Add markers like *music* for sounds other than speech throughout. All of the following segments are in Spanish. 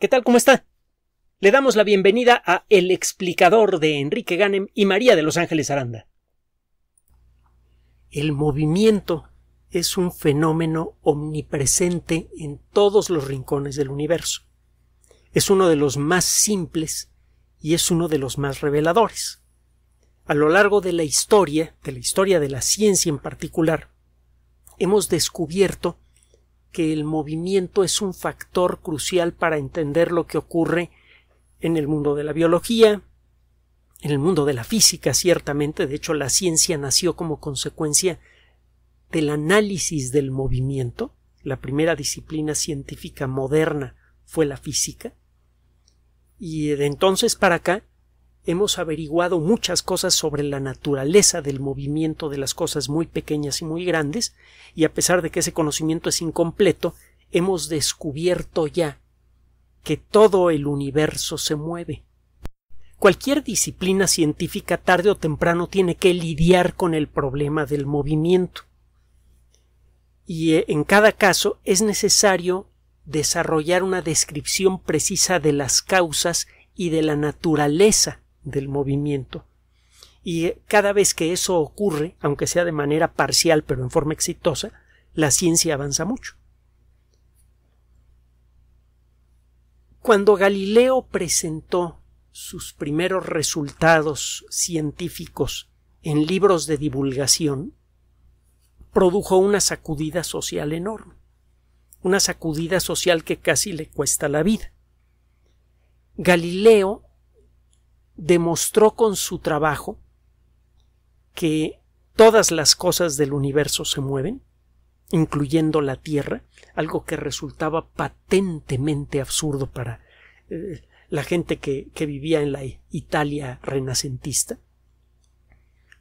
¿Qué tal? ¿Cómo está? Le damos la bienvenida a El explicador de Enrique Ganem y María de Los Ángeles Aranda. El movimiento es un fenómeno omnipresente en todos los rincones del universo. Es uno de los más simples y es uno de los más reveladores. A lo largo de la historia, de la historia de la ciencia en particular, hemos descubierto que el movimiento es un factor crucial para entender lo que ocurre en el mundo de la biología, en el mundo de la física, ciertamente, de hecho la ciencia nació como consecuencia del análisis del movimiento, la primera disciplina científica moderna fue la física, y de entonces para acá hemos averiguado muchas cosas sobre la naturaleza del movimiento de las cosas muy pequeñas y muy grandes, y a pesar de que ese conocimiento es incompleto, hemos descubierto ya que todo el universo se mueve. Cualquier disciplina científica tarde o temprano tiene que lidiar con el problema del movimiento. Y eh, en cada caso es necesario desarrollar una descripción precisa de las causas y de la naturaleza del movimiento. Y eh, cada vez que eso ocurre, aunque sea de manera parcial pero en forma exitosa, la ciencia avanza mucho. Cuando Galileo presentó sus primeros resultados científicos en libros de divulgación, produjo una sacudida social enorme, una sacudida social que casi le cuesta la vida. Galileo demostró con su trabajo que todas las cosas del universo se mueven, incluyendo la Tierra, algo que resultaba patentemente absurdo para eh, la gente que, vivía en la Italia renacentista.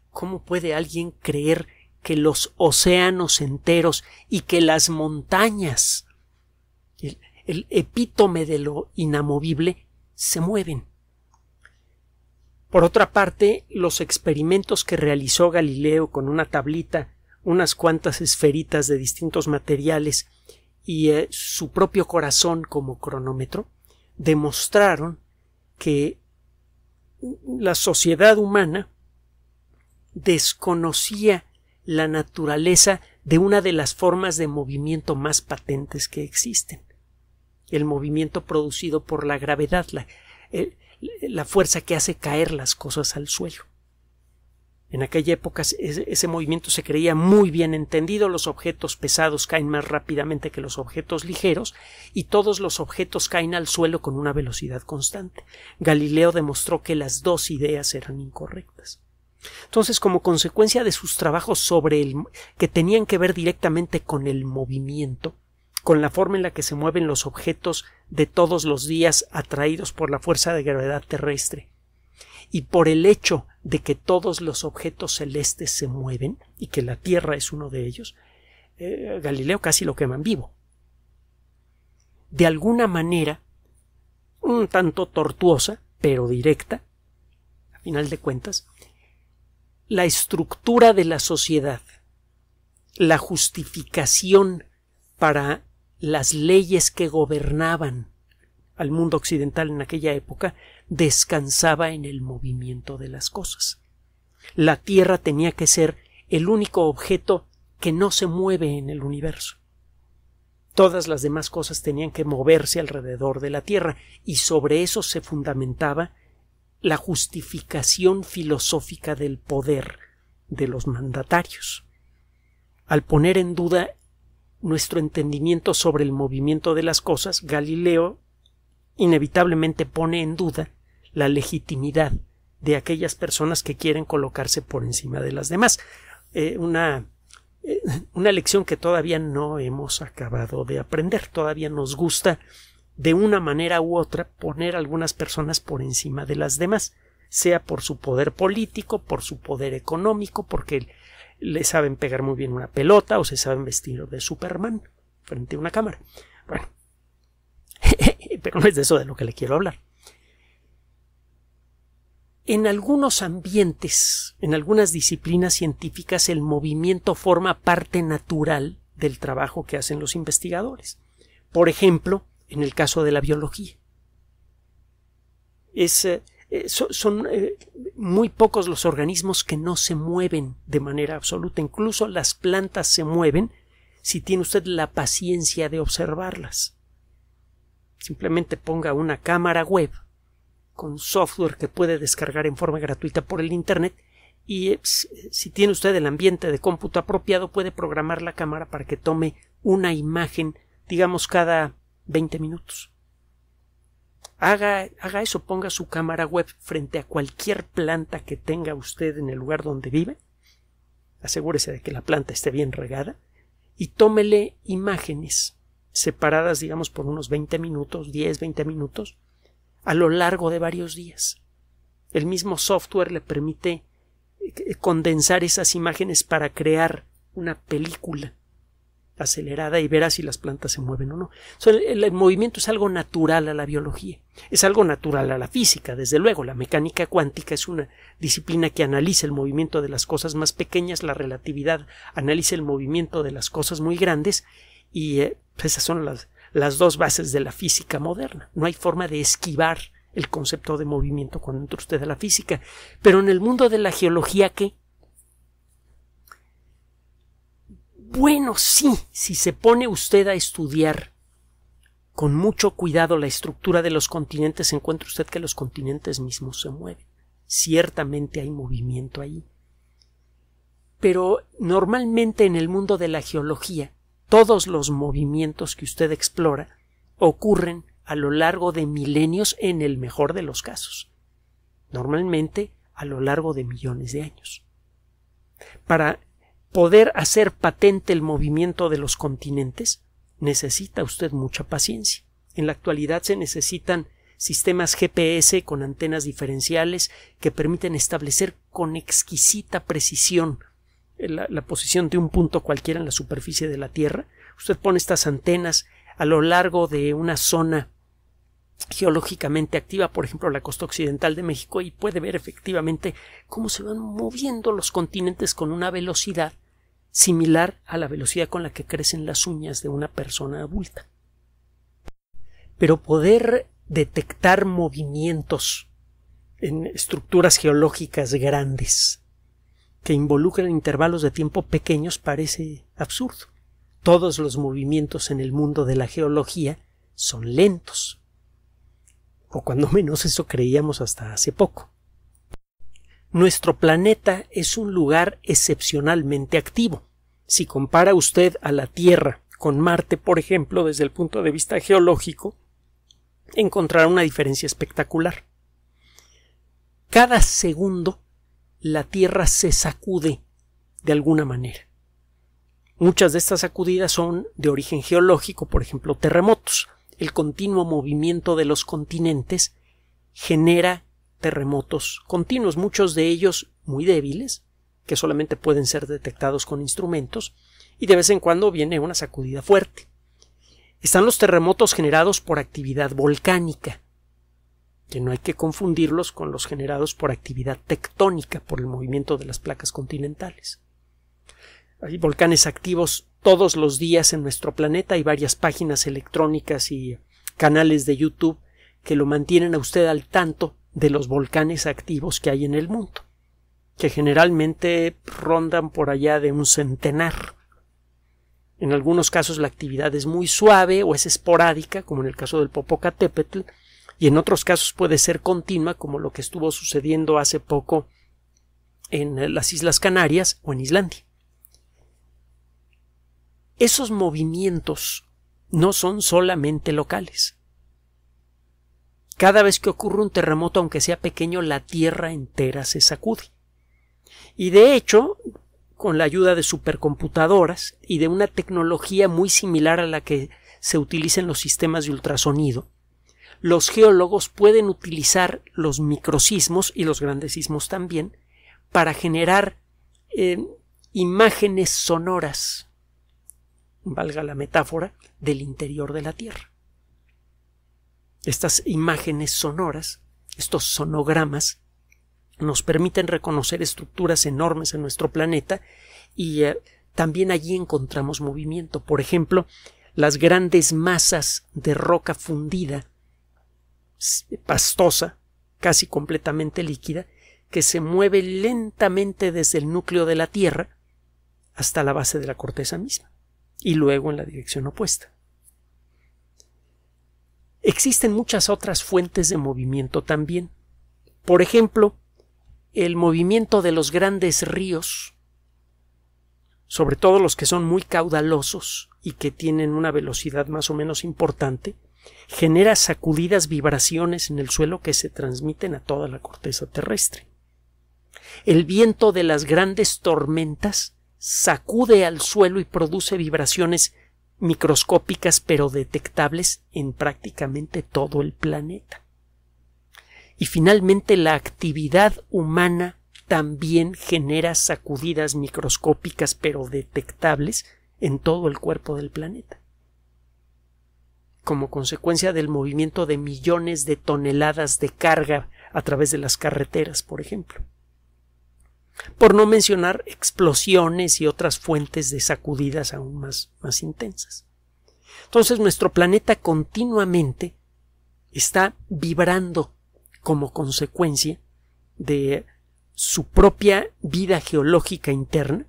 ¿Cómo puede alguien creer que los océanos enteros y que las montañas, el epítome de lo inamovible, se mueven? Por otra parte, los experimentos que realizó Galileo con una tablita, unas cuantas esferitas de distintos materiales y eh, su propio corazón como cronómetro, demostraron que la sociedad humana desconocía la naturaleza de una de las formas de movimiento más patentes que existen el movimiento producido por la gravedad. La, la fuerza que hace caer las cosas al suelo. En aquella época ese movimiento se creía muy bien entendido, los objetos pesados caen más rápidamente que los objetos ligeros y todos los objetos caen al suelo con una velocidad constante. Galileo demostró que las dos ideas eran incorrectas. Entonces, como consecuencia de sus trabajos sobre el que tenían que ver directamente con el movimiento, con la forma en la que se mueven los objetos de todos los días atraídos por la fuerza de gravedad terrestre y por el hecho de que todos los objetos celestes se mueven y que la Tierra es uno de ellos, eh, Galileo casi lo queman vivo. De alguna manera, un tanto tortuosa, pero directa, a final de cuentas, la estructura de la sociedad, la justificación para las leyes que gobernaban al mundo occidental en aquella época descansaba en el movimiento de las cosas. La Tierra tenía que ser el único objeto que no se mueve en el universo. Todas las demás cosas tenían que moverse alrededor de la Tierra y sobre eso se fundamentaba la justificación filosófica del poder de los mandatarios. Al poner en duda nuestro entendimiento sobre el movimiento de las cosas, Galileo inevitablemente pone en duda la legitimidad de aquellas personas que quieren colocarse por encima de las demás. Eh, una, eh, una lección que todavía no hemos acabado de aprender, todavía nos gusta de una manera u otra poner algunas personas por encima de las demás, sea por su poder político, por su poder económico, porque el le saben pegar muy bien una pelota o se saben vestir de Superman frente a una cámara. Bueno, *laughs* pero no es de eso de lo que le quiero hablar. En algunos ambientes, en algunas disciplinas científicas, el movimiento forma parte natural del trabajo que hacen los investigadores. Por ejemplo, en el caso de la biología. Es eh, eh, son eh, muy pocos los organismos que no se mueven de manera absoluta. Incluso las plantas se mueven si tiene usted la paciencia de observarlas. Simplemente ponga una cámara web con software que puede descargar en forma gratuita por el Internet y eh, si tiene usted el ambiente de cómputo apropiado puede programar la cámara para que tome una imagen digamos cada 20 minutos. Haga, eso, ponga su cámara web frente a cualquier planta que tenga usted en el lugar donde vive. Asegúrese de que la planta esté bien regada y tómele imágenes separadas, digamos, por unos 20 minutos, 10, 20 minutos, a lo largo de varios días. El mismo software le permite eh, condensar esas imágenes para crear una película acelerada y verá si las plantas se mueven o no. el, movimiento es algo natural a la biología, es algo natural a la física, desde luego. La mecánica cuántica es una disciplina que analiza el movimiento de las cosas más pequeñas, la relatividad analiza el movimiento de las cosas muy grandes y eh, pues, esas son las, las dos bases de la física moderna. No hay forma de esquivar el concepto de movimiento cuando entra usted a la física. Pero en el mundo de la geología, ¿qué? Bueno, sí, si se pone usted a estudiar con mucho cuidado la estructura de los continentes, encuentra usted que los continentes mismos se mueven. Ciertamente hay movimiento ahí. Pero normalmente en el mundo de la geología, todos los movimientos que usted explora ocurren a lo largo de milenios en el mejor de los casos, normalmente a lo largo de millones de años. Para poder hacer patente el movimiento de los continentes, necesita usted mucha paciencia. En la actualidad se necesitan sistemas GPS con antenas diferenciales que permiten establecer con exquisita precisión la, la, posición de un punto cualquiera en la superficie de la Tierra. Usted pone estas antenas a lo largo de una zona geológicamente activa, por ejemplo, la costa occidental de México, y puede ver efectivamente cómo se van moviendo los continentes con una velocidad similar a la velocidad con la que crecen las uñas de una persona adulta. Pero poder detectar movimientos en estructuras geológicas grandes que involucran intervalos de tiempo pequeños parece absurdo. Todos los movimientos en el mundo de la geología son lentos, o cuando menos eso creíamos hasta hace poco. Nuestro planeta es un lugar excepcionalmente activo. Si compara usted a la Tierra con Marte, por ejemplo, desde el punto de vista geológico, encontrará una diferencia espectacular. Cada segundo la Tierra se sacude de alguna manera. Muchas de estas sacudidas son de origen geológico, por ejemplo, terremotos, el continuo movimiento de los continentes genera terremotos continuos, muchos de ellos muy débiles, que solamente pueden ser detectados con instrumentos, y de vez en cuando viene una sacudida fuerte. Están los terremotos generados por actividad volcánica, que no hay que confundirlos con los generados por actividad tectónica, por el movimiento de las placas continentales hay volcanes activos todos los días en nuestro planeta, hay varias páginas electrónicas y canales de YouTube que lo mantienen a usted al tanto de los volcanes activos que hay en el mundo, que generalmente rondan por allá de un centenar. En algunos casos la actividad es muy suave o es esporádica, como en el caso del Popocatépetl, y en otros casos puede ser continua, como lo que estuvo sucediendo hace poco en las Islas Canarias o en Islandia esos movimientos no son solamente locales. Cada vez que ocurre un terremoto, aunque sea pequeño, la Tierra entera se sacude. Y de hecho, con la ayuda de supercomputadoras y de una tecnología muy similar a la que se utiliza en los sistemas de ultrasonido, los geólogos pueden utilizar los microsismos y los grandes sismos también para generar eh, imágenes sonoras valga la metáfora, del interior de la Tierra. Estas imágenes sonoras, estos sonogramas, nos permiten reconocer estructuras enormes en nuestro planeta y eh, también allí encontramos movimiento. Por ejemplo, las grandes masas de roca fundida, pastosa, casi completamente líquida, que se mueve lentamente desde el núcleo de la Tierra hasta la base de la corteza misma y luego en la dirección opuesta. Existen muchas otras fuentes de movimiento también. Por ejemplo, el movimiento de los grandes ríos, sobre todo los que son muy caudalosos y que tienen una velocidad más o menos importante, genera sacudidas vibraciones en el suelo que se transmiten a toda la corteza terrestre. El viento de las grandes tormentas sacude al suelo y produce vibraciones microscópicas pero detectables en prácticamente todo el planeta. Y finalmente la actividad humana también genera sacudidas microscópicas pero detectables en todo el cuerpo del planeta. Como consecuencia del movimiento de millones de toneladas de carga a través de las carreteras, por ejemplo por no mencionar explosiones y otras fuentes de sacudidas aún más, más intensas. Entonces nuestro planeta continuamente está vibrando como consecuencia de su propia vida geológica interna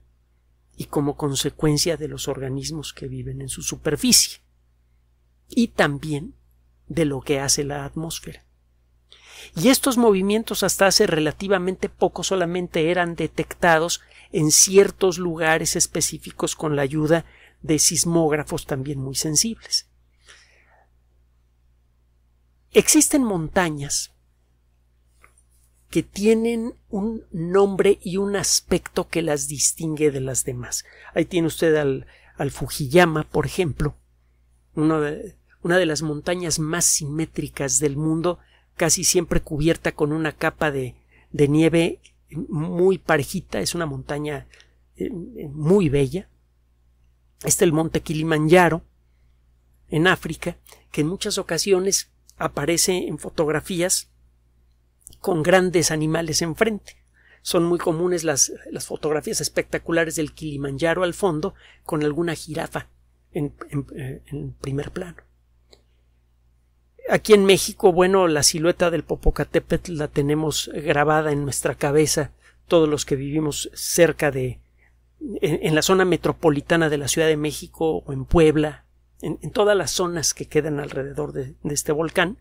y como consecuencia de los organismos que viven en su superficie y también de lo que hace la atmósfera. Y estos movimientos hasta hace relativamente poco solamente eran detectados en ciertos lugares específicos con la ayuda de sismógrafos también muy sensibles. Existen montañas que tienen un nombre y un aspecto que las distingue de las demás. Ahí tiene usted al, al Fujiyama, por ejemplo, una de las montañas más simétricas del mundo casi siempre cubierta con una capa de, nieve muy parejita, es una montaña eh, muy bella. es el monte Kilimanjaro, en África, que en muchas ocasiones aparece en fotografías con grandes animales enfrente. Son muy comunes las, fotografías espectaculares del Kilimanjaro al fondo, con alguna jirafa en eh, primer plano. Aquí en México, bueno, la silueta del Popocatépetl la tenemos grabada en nuestra cabeza, todos los que vivimos cerca de, en, la zona metropolitana de la Ciudad de México o en Puebla, en, todas las zonas que quedan alrededor de, de este volcán,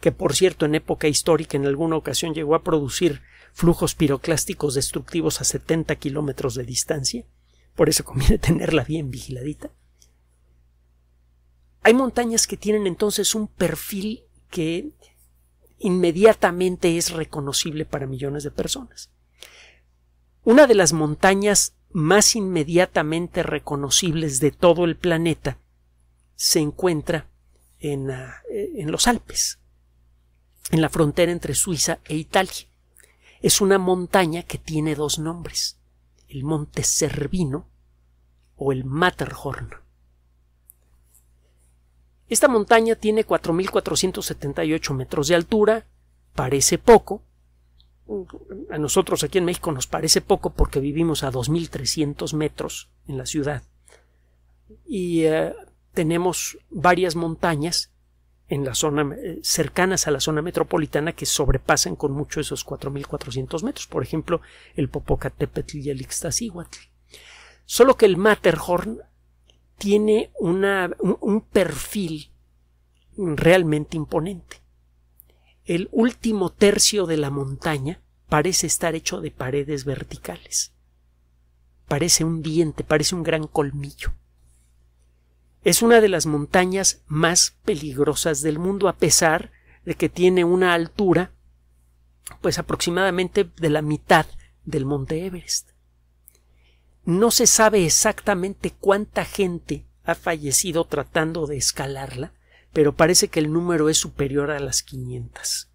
que por cierto en época histórica en alguna ocasión llegó a producir flujos piroclásticos destructivos a 70 kilómetros de distancia, por eso conviene *laughs* tenerla bien vigiladita. Hay montañas que tienen entonces un perfil que inmediatamente es reconocible para millones de personas. Una de las montañas más inmediatamente reconocibles de todo el planeta se encuentra en, ah, los Alpes, en la frontera entre Suiza e Italia. Es una montaña que tiene dos nombres, el Monte Cervino o el Matterhorn. Esta montaña tiene 4.478 metros de altura, parece poco. A nosotros aquí en México nos parece poco porque vivimos a 2.300 metros en la ciudad. Y eh, tenemos varias montañas en la zona eh, cercanas a la zona metropolitana que sobrepasan con mucho esos 4.400 metros. Por ejemplo, el Popocatépetl y el Ixtacíhuatl. Solo que el Matterhorn tiene un, un perfil realmente imponente. El último tercio de la montaña parece estar hecho de paredes verticales. Parece un diente, parece un gran colmillo. Es una de las montañas más peligrosas del mundo a pesar de que tiene una altura pues aproximadamente de la mitad del monte Everest. No se sabe exactamente cuánta gente ha fallecido tratando de escalarla, pero parece que el número es superior a las 500.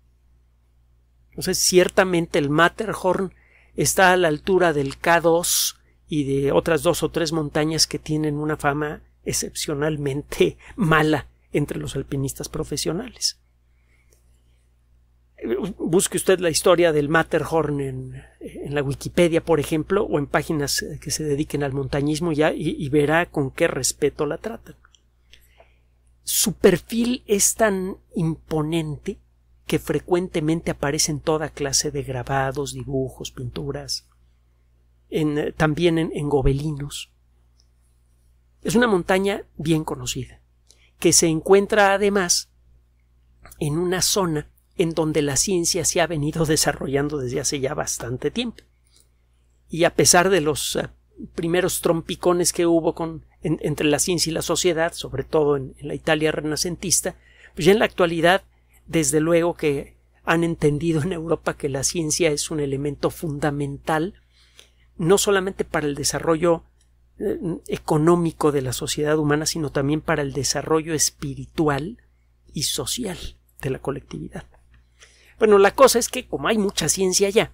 Entonces, ciertamente el Matterhorn está a la altura del K2 y de otras dos o tres montañas que tienen una fama excepcionalmente *laughs* mala entre los alpinistas profesionales busque usted la historia del Matterhorn en, la Wikipedia, por ejemplo, o en páginas que se dediquen al montañismo ya, y, verá con qué respeto la tratan. Su perfil es tan imponente que frecuentemente aparece en toda clase de grabados, dibujos, pinturas, también en gobelinos. Es una montaña bien conocida, que se encuentra además en una zona en donde la ciencia se ha venido *laughs* desarrollando desde hace ya bastante tiempo. Y a pesar de los eh, primeros trompicones que hubo con, entre la ciencia y la sociedad, sobre todo en, la Italia renacentista, pues ya en la actualidad, desde luego que han entendido en Europa que la ciencia es un elemento fundamental, no solamente para el desarrollo eh, económico de la sociedad humana, sino también para el desarrollo espiritual y social de la colectividad. Bueno, la cosa es que como hay mucha ciencia ya,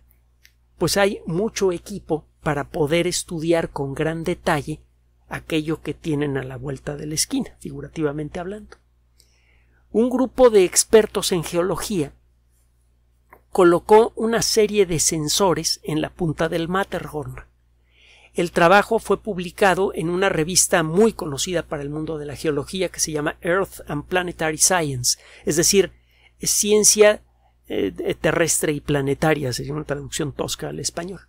pues hay mucho equipo para poder estudiar con gran detalle aquello que tienen a la vuelta de la esquina, figurativamente hablando. Un grupo de expertos en geología colocó una serie de sensores en la punta del Matterhorn. El trabajo fue publicado en una revista muy conocida para el mundo de la geología que se llama Earth and Planetary Science, es decir, ciencia eh, eh, terrestre y planetaria, sería una traducción tosca al español.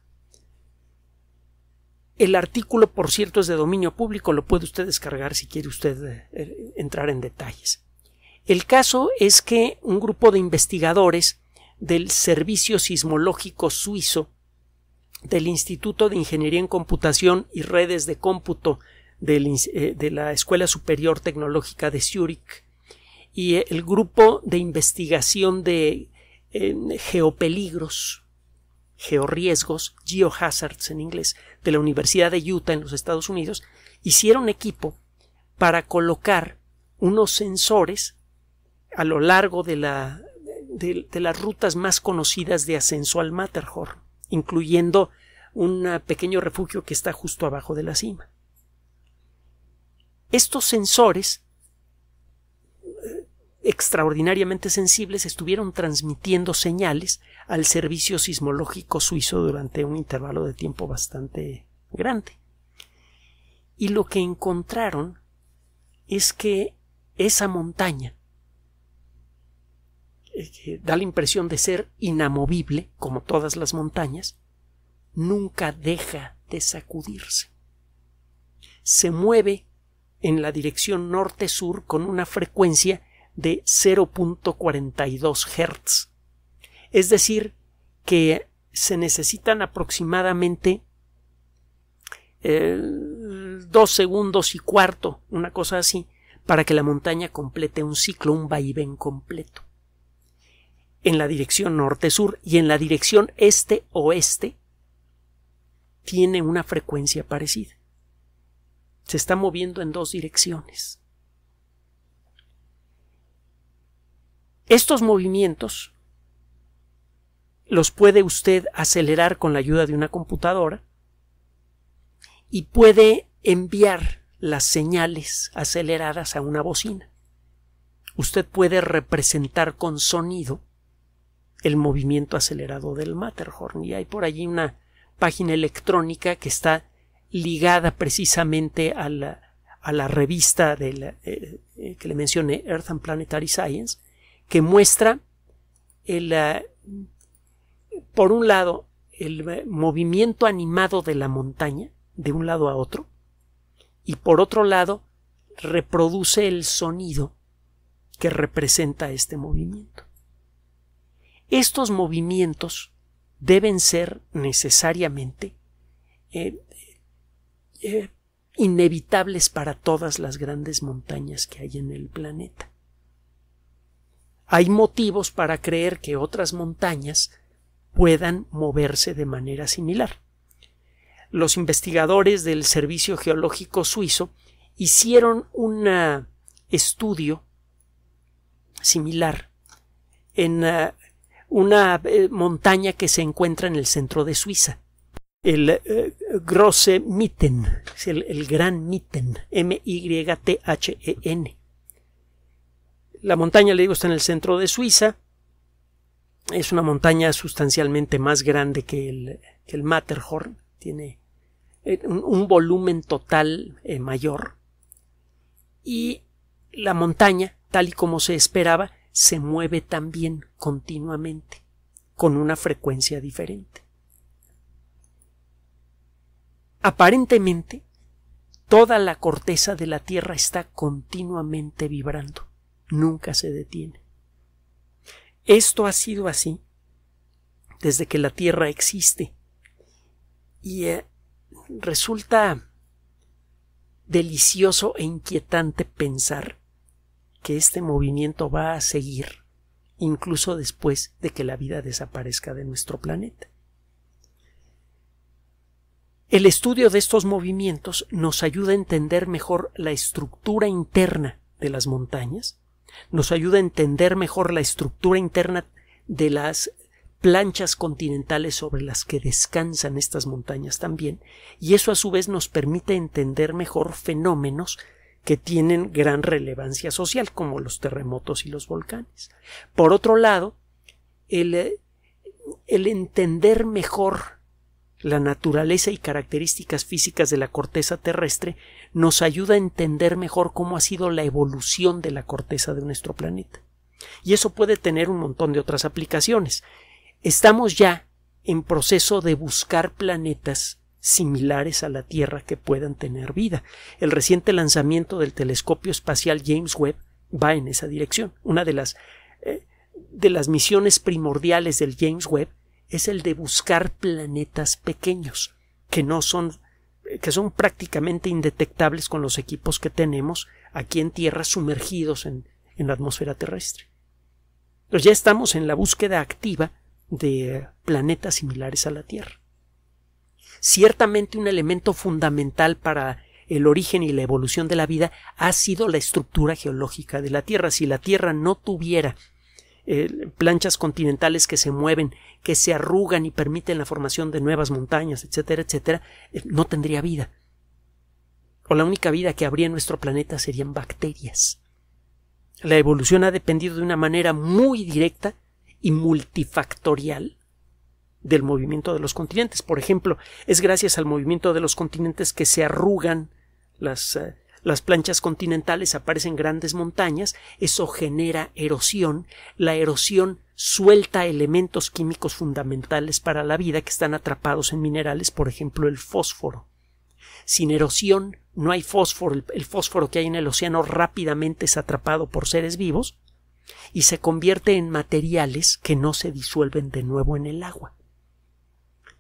El artículo, por cierto, es de dominio público, lo puede usted descargar si quiere usted eh, er, entrar en detalles. El caso es que un grupo de investigadores del Servicio Sismológico Suizo, del Instituto de Ingeniería en Computación y Redes de Cómputo de la Escuela Superior Tecnológica de Zúrich y el Grupo de Investigación de en geopeligros, georriesgos, geohazards en inglés, de la Universidad de Utah en los Estados Unidos, hicieron equipo para colocar unos sensores a lo largo de, la, de, las rutas más conocidas de ascenso al Matterhorn, incluyendo un pequeño refugio que está justo abajo de la cima. Estos sensores extraordinariamente sensibles estuvieron transmitiendo señales al servicio sismológico suizo durante un intervalo de tiempo bastante grande. Y lo que encontraron es que esa montaña eh, que da la impresión de ser inamovible, como todas las montañas, nunca deja de sacudirse. Se mueve en la dirección norte-sur con una frecuencia de 0.42 Hz. Es decir, que se necesitan aproximadamente eh, dos segundos y cuarto, una cosa así, para que la montaña complete un ciclo, un vaivén completo. En la dirección norte-sur y en la dirección este-oeste tiene una frecuencia parecida. Se está moviendo en dos direcciones. Estos movimientos los puede usted acelerar con la ayuda de una computadora y puede enviar las señales aceleradas a una bocina. Usted puede representar con sonido el movimiento acelerado del Matterhorn y hay por allí una página electrónica que está ligada precisamente a la, revista eh, eh, que le mencioné, Earth and Planetary Science, que muestra eh, por un lado, el eh, movimiento animado de la montaña de un lado a otro y por otro lado reproduce el sonido que representa este movimiento. Estos movimientos deben ser necesariamente eh, inevitables para todas las grandes montañas que hay en el planeta hay motivos para creer que otras montañas puedan moverse de manera similar. Los investigadores del Servicio Geológico Suizo hicieron un ah, estudio similar en ah, una eh, montaña que se encuentra en el centro de Suiza, el eh, Grosse Mitten, el, el Gran Mitten, M-Y-T-H-E-N la montaña, le digo, está en el centro de Suiza. Es una montaña sustancialmente más grande que el, Matterhorn. Tiene eh, un, volumen total eh, mayor. Y la montaña, tal y como se esperaba, se mueve también continuamente, con una frecuencia diferente. Aparentemente, toda la corteza de la Tierra está continuamente vibrando nunca se detiene. Esto ha sido así desde que la Tierra existe y eh, resulta delicioso e inquietante pensar que este movimiento va a seguir incluso después de que la vida desaparezca de nuestro planeta. El estudio de estos movimientos nos ayuda a entender mejor la estructura interna de las montañas nos ayuda a entender mejor la estructura interna de las planchas continentales sobre las que descansan estas montañas también, y eso a su vez nos permite entender mejor fenómenos que tienen gran relevancia social, como los terremotos y los volcanes. Por otro lado, el, eh, el entender mejor la naturaleza y características físicas de la corteza terrestre nos ayuda a entender mejor cómo ha sido la evolución de la corteza de nuestro planeta. Y eso puede tener un montón de otras aplicaciones. Estamos ya en proceso de buscar planetas similares a la Tierra que puedan tener vida. El reciente lanzamiento del telescopio espacial James Webb va en esa dirección. Una de las, eh, de las misiones primordiales del James Webb es el de buscar planetas pequeños, que no son que son prácticamente indetectables con los equipos que tenemos aquí en Tierra sumergidos en, la atmósfera terrestre. pues ya estamos en la búsqueda activa de planetas similares a la Tierra. Ciertamente un elemento fundamental para el origen y la evolución de la vida ha sido la estructura geológica de la Tierra. Si la Tierra no tuviera eh, planchas continentales que se mueven, que se arrugan y permiten la formación de nuevas montañas, etcétera, etcétera, eh, no tendría vida. O la única vida que habría en nuestro planeta serían bacterias. La evolución ha dependido de una manera muy directa y multifactorial del movimiento de los continentes. Por ejemplo, es gracias al movimiento de los continentes que se arrugan las eh, las planchas continentales aparecen grandes montañas, eso genera erosión, la erosión suelta elementos químicos fundamentales para la vida que están atrapados en minerales, por ejemplo el fósforo. Sin erosión no hay fósforo, el fósforo que hay en el océano rápidamente es atrapado por seres vivos y se convierte en materiales que no se disuelven de nuevo en el agua.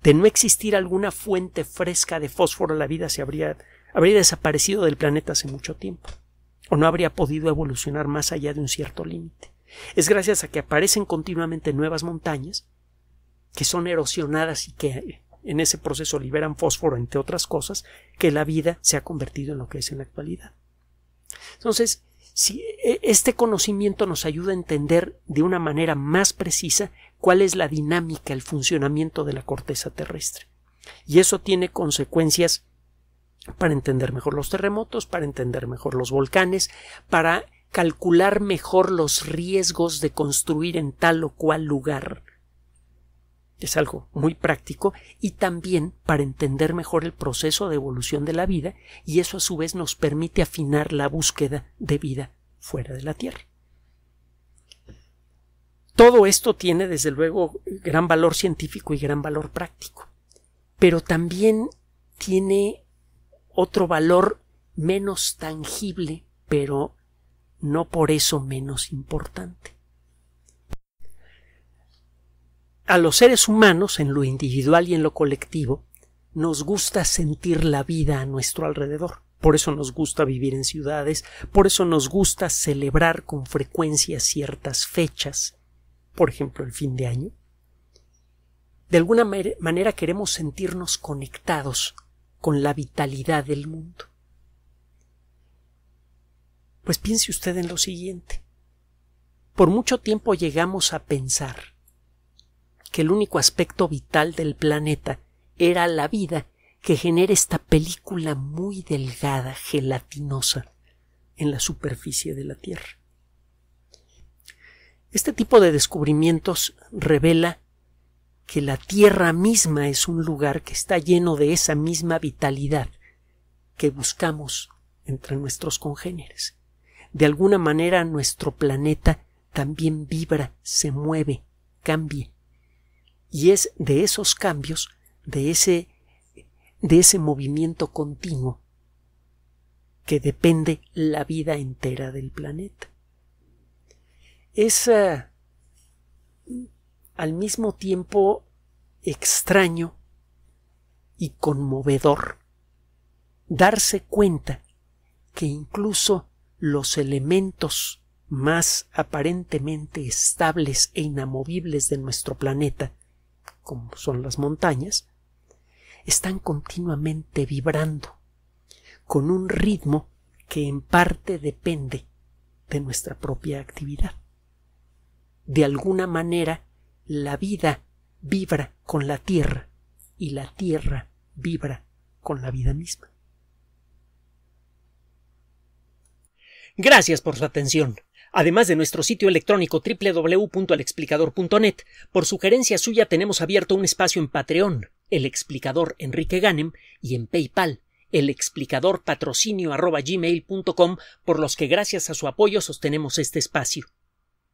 De no existir alguna fuente fresca de fósforo, la vida se habría habría desaparecido del planeta hace mucho tiempo, o no habría podido evolucionar más allá de un cierto límite. Es gracias a que aparecen continuamente nuevas montañas que son erosionadas y que en ese proceso liberan fósforo, entre otras cosas, que la vida se ha convertido en lo que es en la actualidad. Entonces, si e, este conocimiento nos ayuda a entender de una manera más precisa cuál es la dinámica, el funcionamiento de la corteza terrestre. Y eso tiene consecuencias para entender mejor los terremotos, para entender mejor los volcanes, para calcular mejor los riesgos de construir en tal o cual lugar. Es algo muy práctico y también para entender mejor el proceso de evolución de la vida y eso a su vez nos permite afinar la búsqueda de vida fuera de la Tierra. Todo esto tiene desde luego gran valor científico y gran valor práctico, pero también tiene otro valor menos tangible, pero no por eso menos importante. A los seres humanos, en lo individual y en lo colectivo, nos gusta sentir la vida a nuestro alrededor. Por eso nos gusta vivir en ciudades, por eso nos gusta celebrar con frecuencia ciertas fechas, por ejemplo el fin de año. De alguna manera queremos sentirnos conectados con la vitalidad del mundo. Pues piense usted en lo siguiente. Por mucho tiempo llegamos a pensar que el único aspecto vital del planeta era la vida que genera esta película muy delgada, gelatinosa, en la superficie de la Tierra. Este tipo de descubrimientos revela que la tierra misma es un lugar que está lleno de esa misma vitalidad que buscamos entre nuestros congéneres. De alguna manera nuestro planeta también vibra, se mueve, cambia. Y es de esos cambios, de ese, de ese movimiento continuo, que depende la vida entera del planeta. Esa al mismo tiempo extraño y conmovedor darse cuenta que incluso los elementos más aparentemente estables e inamovibles de nuestro planeta, como son las montañas, están continuamente vibrando con un ritmo que en parte depende de nuestra propia actividad. De alguna manera, la vida vibra con la tierra y la tierra vibra con la vida misma. Gracias por su atención. Además de nuestro sitio electrónico www.alexplicador.net, por sugerencia suya tenemos abierto un espacio en Patreon, el explicador Enrique Ganem, y en PayPal, el explicador patrocinio por los que gracias a su apoyo sostenemos este espacio.